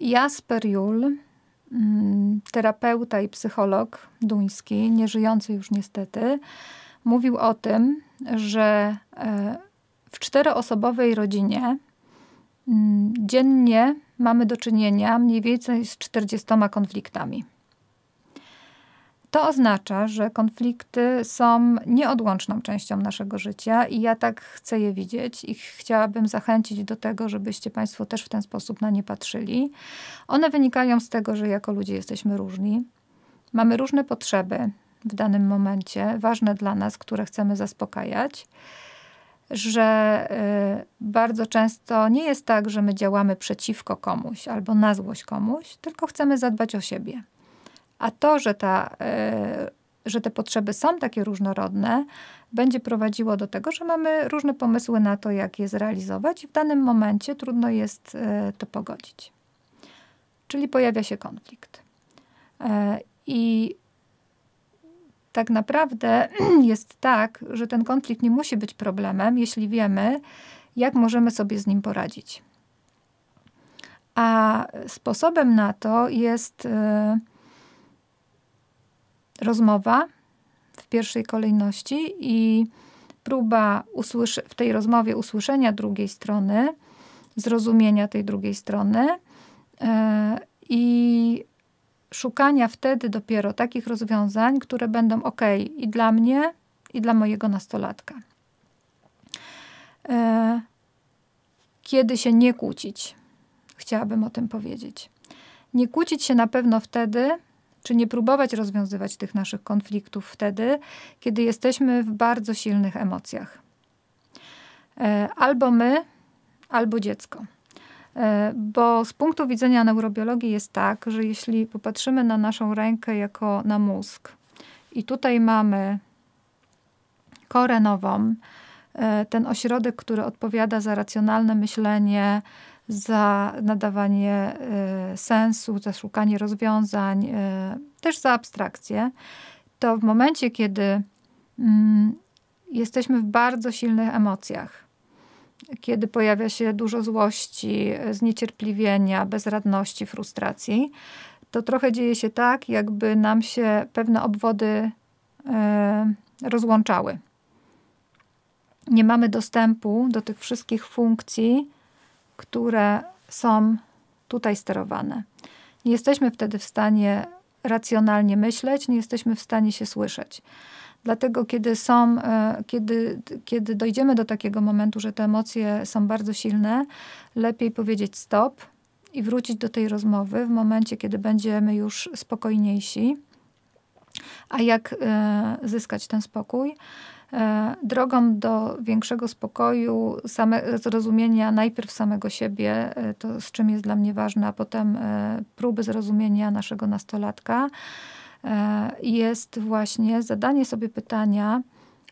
Jasper Jul, mm, terapeuta i psycholog duński, nieżyjący już niestety, mówił o tym, że e, w czteroosobowej rodzinie mm, dziennie mamy do czynienia mniej więcej z 40 konfliktami. To oznacza, że konflikty są nieodłączną częścią naszego życia i ja tak chcę je widzieć i chciałabym zachęcić do tego, żebyście Państwo też w ten sposób na nie patrzyli. One wynikają z tego, że jako ludzie jesteśmy różni, mamy różne potrzeby w danym momencie, ważne dla nas, które chcemy zaspokajać. Że y, bardzo często nie jest tak, że my działamy przeciwko komuś albo na złość komuś, tylko chcemy zadbać o siebie. A to, że, ta, e, że te potrzeby są takie różnorodne, będzie prowadziło do tego, że mamy różne pomysły na to, jak je zrealizować, i w danym momencie trudno jest e, to pogodzić. Czyli pojawia się konflikt. E, I tak naprawdę jest tak, że ten konflikt nie musi być problemem, jeśli wiemy, jak możemy sobie z nim poradzić. A sposobem na to jest. Yy, rozmowa w pierwszej kolejności i próba w tej rozmowie usłyszenia drugiej strony, zrozumienia tej drugiej strony e, i szukania wtedy dopiero takich rozwiązań, które będą ok i dla mnie, i dla mojego nastolatka. E, kiedy się nie kłócić, chciałabym o tym powiedzieć. Nie kłócić się na pewno wtedy, czy nie próbować rozwiązywać tych naszych konfliktów wtedy, kiedy jesteśmy w bardzo silnych emocjach? E, albo my, albo dziecko. E, bo z punktu widzenia neurobiologii jest tak, że jeśli popatrzymy na naszą rękę jako na mózg, i tutaj mamy korę nową, e, ten ośrodek, który odpowiada za racjonalne myślenie, za nadawanie e, sensu, za szukanie rozwiązań, e, też za abstrakcję, to w momencie, kiedy mm, jesteśmy w bardzo silnych emocjach, kiedy pojawia się dużo złości, zniecierpliwienia, bezradności, frustracji, to trochę dzieje się tak, jakby nam się pewne obwody e, rozłączały. Nie mamy dostępu do tych wszystkich funkcji, które są tutaj sterowane. Nie jesteśmy wtedy w stanie racjonalnie myśleć, nie jesteśmy w stanie się słyszeć. Dlatego, kiedy, są, e, kiedy, kiedy dojdziemy do takiego momentu, że te emocje są bardzo silne, lepiej powiedzieć stop i wrócić do tej rozmowy w momencie, kiedy będziemy już spokojniejsi a jak e, zyskać ten spokój? E, drogą do większego spokoju, same, zrozumienia najpierw samego siebie, e, to z czym jest dla mnie ważne, a potem próby zrozumienia naszego nastolatka, jest właśnie zadanie sobie pytania,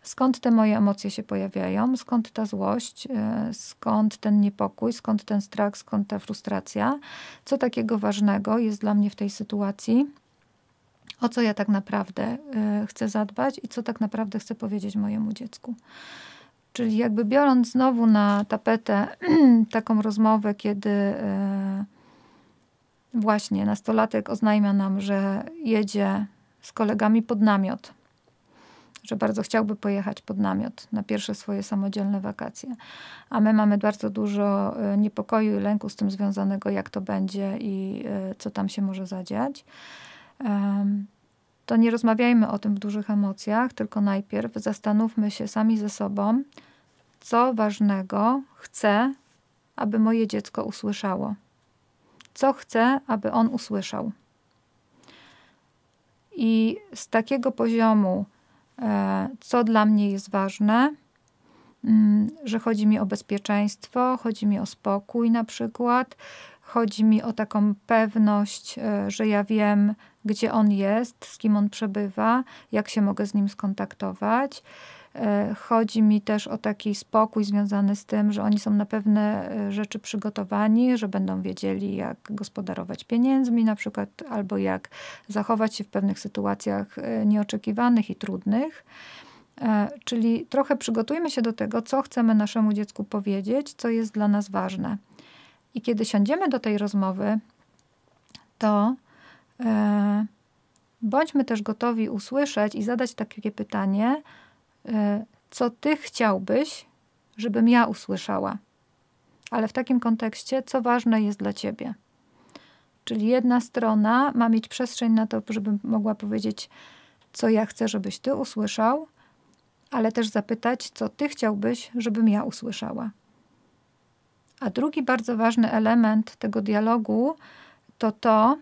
skąd te moje emocje się pojawiają, skąd ta złość, skąd ten niepokój, skąd ten strach, skąd ta frustracja, co takiego ważnego jest dla mnie w tej sytuacji o co ja tak naprawdę y, chcę zadbać i co tak naprawdę chcę powiedzieć mojemu dziecku. Czyli jakby biorąc znowu na tapetę taką rozmowę, kiedy y, właśnie nastolatek oznajmia nam, że jedzie z kolegami pod namiot, że bardzo chciałby pojechać pod namiot na pierwsze swoje samodzielne wakacje. A my mamy bardzo dużo y, niepokoju i lęku z tym związanego, jak to będzie i co tam się może zadziać to nie rozmawiajmy o tym w dużych emocjach, tylko najpierw zastanówmy się sami ze sobą, co ważnego chcę, aby moje dziecko usłyszało. Co chcę, aby on usłyszał. I z takiego poziomu, e, co dla mnie jest ważne, mm, że chodzi mi o bezpieczeństwo, chodzi mi o spokój na przykład, chodzi mi o taką pewność, e, że ja wiem, gdzie on jest, z kim on przebywa, jak się mogę z nim skontaktować. E, chodzi mi też o taki spokój związany z tym, że oni są na pewne e, rzeczy przygotowani, że będą wiedzieli, jak gospodarować pieniędzmi, na przykład, albo jak zachować się w pewnych sytuacjach e, nieoczekiwanych i trudnych. Czyli trochę przygotujmy się do tego, co chcemy naszemu dziecku powiedzieć, co jest dla nas ważne. I kiedy siądziemy do tej rozmowy, to E, bądźmy też gotowi usłyszeć i zadać takie pytanie, e, co ty chciałbyś, żebym ja usłyszała? Ale w takim kontekście, co ważne jest dla ciebie? Czyli jedna strona ma mieć przestrzeń na to, żebym mogła powiedzieć, co ja chcę, żebyś ty usłyszał, ale też zapytać, co ty chciałbyś, żebym ja usłyszała. A drugi bardzo ważny element tego dialogu to to,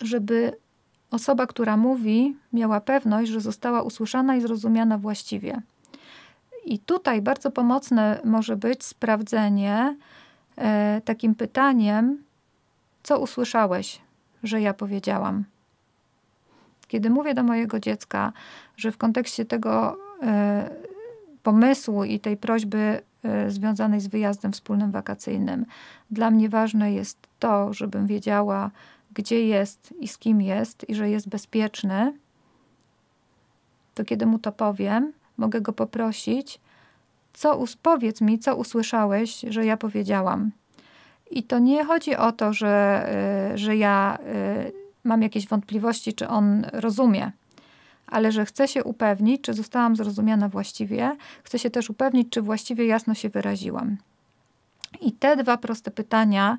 żeby osoba, która mówi, miała pewność, że została usłyszana i zrozumiana właściwie. I tutaj bardzo pomocne może być sprawdzenie e, takim pytaniem, co usłyszałeś, że ja powiedziałam. Kiedy mówię do mojego dziecka, że w kontekście tego e, pomysłu i tej prośby e, związanej z wyjazdem wspólnym wakacyjnym, dla mnie ważne jest to, żebym wiedziała, gdzie jest i z kim jest i że jest bezpieczny, to kiedy mu to powiem, mogę go poprosić, co powiedz mi, co usłyszałeś, że ja powiedziałam. I to nie chodzi o to, że, y, że ja y, mam jakieś wątpliwości, czy on rozumie, ale że chcę się upewnić, czy zostałam zrozumiana właściwie, chcę się też upewnić, czy właściwie jasno się wyraziłam. I te dwa proste pytania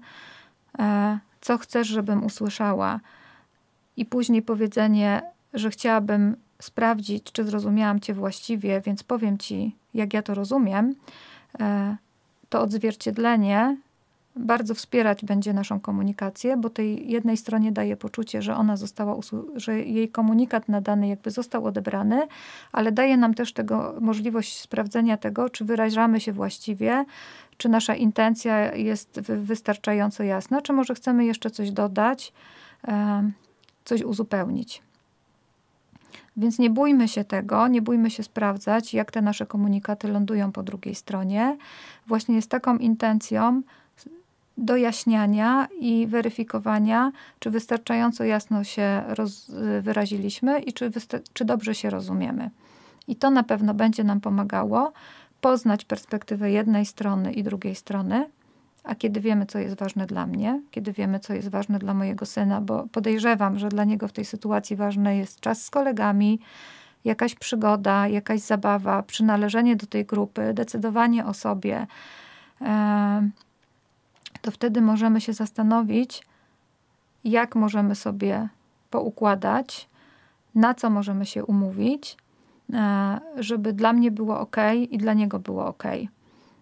e, co chcesz, żebym usłyszała, i później powiedzenie, że chciałabym sprawdzić, czy zrozumiałam Cię właściwie, więc powiem Ci, jak ja to rozumiem, e, to odzwierciedlenie bardzo wspierać będzie naszą komunikację, bo tej jednej stronie daje poczucie, że ona została, że jej komunikat nadany jakby został odebrany, ale daje nam też tego możliwość sprawdzenia tego, czy wyrażamy się właściwie, czy nasza intencja jest wystarczająco jasna, czy może chcemy jeszcze coś dodać, coś uzupełnić. Więc nie bójmy się tego, nie bójmy się sprawdzać, jak te nasze komunikaty lądują po drugiej stronie. Właśnie z taką intencją, dojaśniania i weryfikowania, czy wystarczająco jasno się roz, wyraziliśmy i czy, czy dobrze się rozumiemy. I to na pewno będzie nam pomagało poznać perspektywę jednej strony i drugiej strony. A kiedy wiemy, co jest ważne dla mnie, kiedy wiemy, co jest ważne dla mojego syna, bo podejrzewam, że dla niego w tej sytuacji ważny jest czas z kolegami, jakaś przygoda, jakaś zabawa, przynależenie do tej grupy, decydowanie o sobie. Yy to wtedy możemy się zastanowić, jak możemy sobie poukładać, na co możemy się umówić, e, żeby dla mnie było ok i dla niego było ok.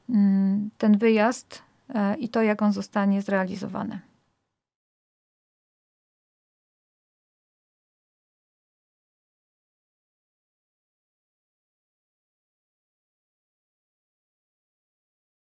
Mm, ten wyjazd e, i to, jak on zostanie zrealizowany.